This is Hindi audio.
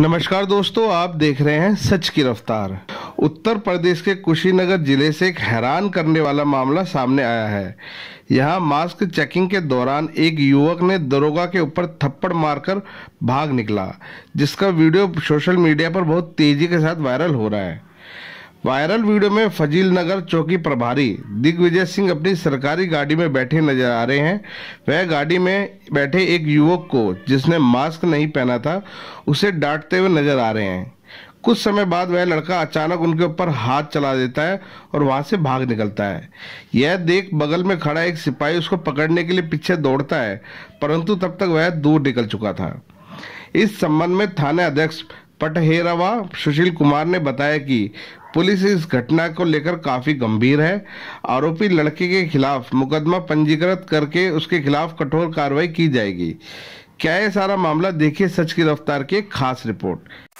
नमस्कार दोस्तों आप देख रहे हैं सच की रफ्तार उत्तर प्रदेश के कुशीनगर जिले से एक हैरान करने वाला मामला सामने आया है यहां मास्क चेकिंग के दौरान एक युवक ने दरोगा के ऊपर थप्पड़ मारकर भाग निकला जिसका वीडियो सोशल मीडिया पर बहुत तेजी के साथ वायरल हो रहा है वायरल वीडियो में फजील नगर चौकी प्रभारी दिग्विजय सिंह अपनी सरकारी गाड़ी में बैठे नजर आ रहे हैं वह गाड़ी में बैठे एक युवक को जिसने मास्क नहीं पहना था उसे डांटते हुए नजर आ रहे हैं कुछ समय बाद वह लड़का अचानक उनके ऊपर हाथ चला देता है और वहां से भाग निकलता है यह देख बगल में खड़ा एक सिपाही उसको पकड़ने के लिए पीछे दौड़ता है परंतु तब तक वह दूर निकल चुका था इस संबंध में थाना अध्यक्ष पटहेरावा सुशील कुमार ने बताया कि पुलिस इस घटना को लेकर काफी गंभीर है आरोपी लड़के के खिलाफ मुकदमा पंजीकृत करके उसके खिलाफ कठोर कार्रवाई की जाएगी क्या यह सारा मामला देखिए सच की रफ्तार की एक खास रिपोर्ट